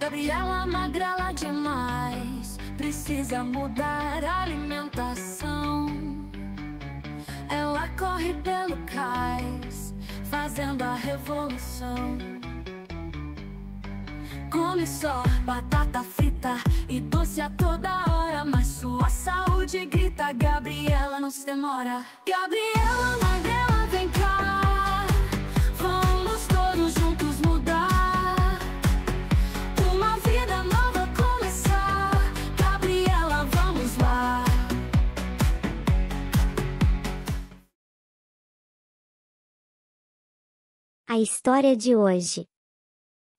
Gabriela magrela demais Precisa mudar a alimentação Ela corre pelo cais Fazendo a revolução Come só batata frita e doce a toda hora Mas sua saúde grita Gabriela não se demora Gabriela Magrela A história de hoje.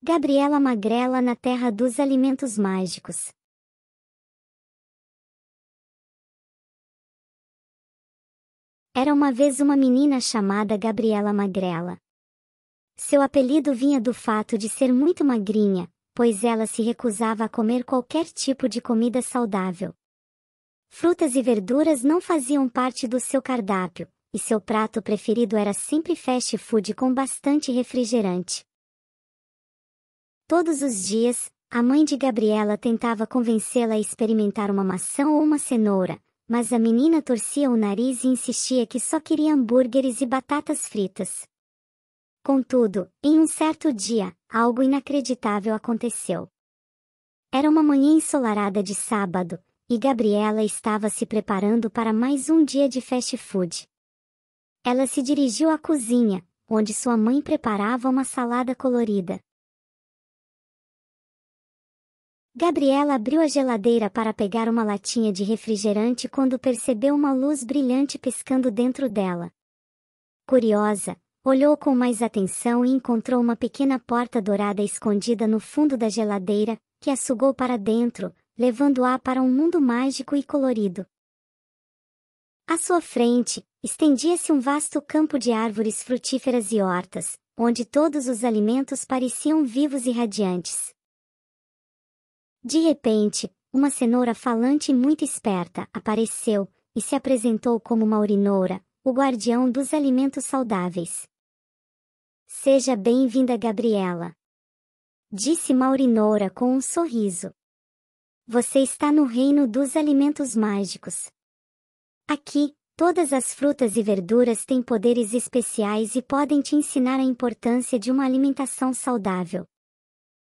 Gabriela Magrela na Terra dos Alimentos Mágicos. Era uma vez uma menina chamada Gabriela Magrela. Seu apelido vinha do fato de ser muito magrinha, pois ela se recusava a comer qualquer tipo de comida saudável. Frutas e verduras não faziam parte do seu cardápio, e seu prato preferido era sempre fast food com bastante refrigerante. Todos os dias, a mãe de Gabriela tentava convencê-la a experimentar uma maçã ou uma cenoura, mas a menina torcia o nariz e insistia que só queria hambúrgueres e batatas fritas. Contudo, em um certo dia, algo inacreditável aconteceu. Era uma manhã ensolarada de sábado, e Gabriela estava se preparando para mais um dia de fast food. Ela se dirigiu à cozinha, onde sua mãe preparava uma salada colorida. Gabriela abriu a geladeira para pegar uma latinha de refrigerante quando percebeu uma luz brilhante piscando dentro dela. Curiosa, olhou com mais atenção e encontrou uma pequena porta dourada escondida no fundo da geladeira, que a sugou para dentro, levando-a para um mundo mágico e colorido. À sua frente, Estendia-se um vasto campo de árvores frutíferas e hortas, onde todos os alimentos pareciam vivos e radiantes. De repente, uma cenoura falante muito esperta apareceu e se apresentou como uma urinoura, o guardião dos alimentos saudáveis. Seja bem-vinda, Gabriela. Disse Maurinoura com um sorriso. Você está no reino dos alimentos mágicos. Aqui, Todas as frutas e verduras têm poderes especiais e podem te ensinar a importância de uma alimentação saudável.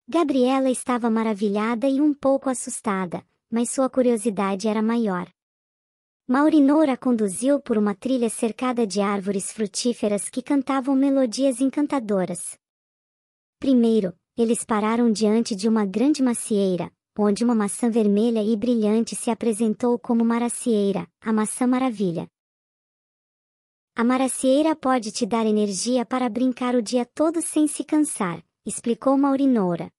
Gabriela estava maravilhada e um pouco assustada, mas sua curiosidade era maior. Maurinoura conduziu por uma trilha cercada de árvores frutíferas que cantavam melodias encantadoras. Primeiro, eles pararam diante de uma grande macieira, onde uma maçã vermelha e brilhante se apresentou como maracieira, a maçã maravilha. A maracieira pode te dar energia para brincar o dia todo sem se cansar, explicou Maurinoura.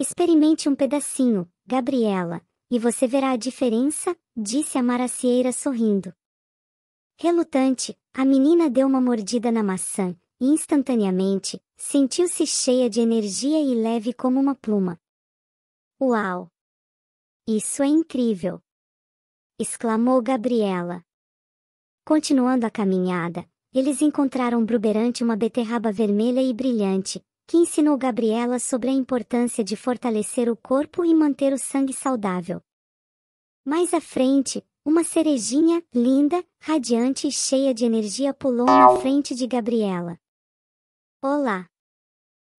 Experimente um pedacinho, Gabriela, e você verá a diferença, disse a maracieira sorrindo. Relutante, a menina deu uma mordida na maçã e instantaneamente sentiu-se cheia de energia e leve como uma pluma. Uau! Isso é incrível! exclamou Gabriela. Continuando a caminhada, eles encontraram bruberante uma beterraba vermelha e brilhante, que ensinou Gabriela sobre a importância de fortalecer o corpo e manter o sangue saudável. Mais à frente, uma cerejinha, linda, radiante e cheia de energia pulou na frente de Gabriela. Olá!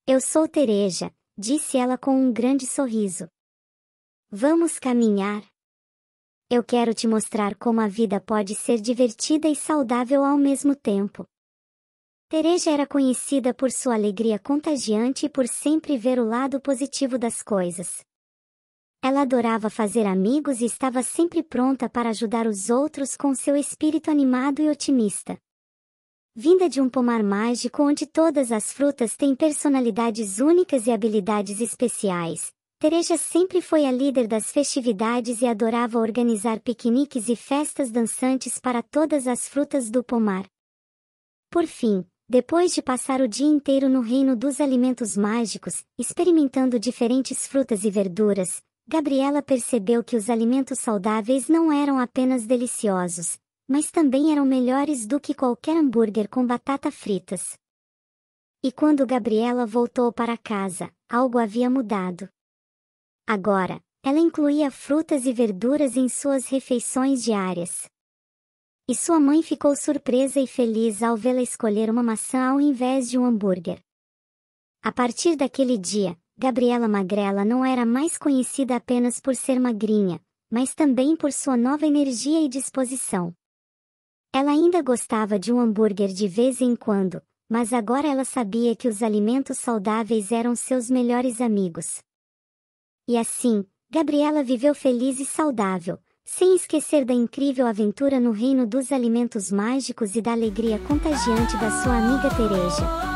Eu sou Tereja, disse ela com um grande sorriso. Vamos caminhar? eu quero te mostrar como a vida pode ser divertida e saudável ao mesmo tempo. Tereja era conhecida por sua alegria contagiante e por sempre ver o lado positivo das coisas. Ela adorava fazer amigos e estava sempre pronta para ajudar os outros com seu espírito animado e otimista. Vinda de um pomar mágico onde todas as frutas têm personalidades únicas e habilidades especiais, Teresa sempre foi a líder das festividades e adorava organizar piqueniques e festas dançantes para todas as frutas do pomar. Por fim, depois de passar o dia inteiro no reino dos alimentos mágicos, experimentando diferentes frutas e verduras, Gabriela percebeu que os alimentos saudáveis não eram apenas deliciosos, mas também eram melhores do que qualquer hambúrguer com batata fritas. E quando Gabriela voltou para casa, algo havia mudado. Agora, ela incluía frutas e verduras em suas refeições diárias. E sua mãe ficou surpresa e feliz ao vê-la escolher uma maçã ao invés de um hambúrguer. A partir daquele dia, Gabriela Magrela não era mais conhecida apenas por ser magrinha, mas também por sua nova energia e disposição. Ela ainda gostava de um hambúrguer de vez em quando, mas agora ela sabia que os alimentos saudáveis eram seus melhores amigos. E assim, Gabriela viveu feliz e saudável, sem esquecer da incrível aventura no reino dos alimentos mágicos e da alegria contagiante da sua amiga Tereja.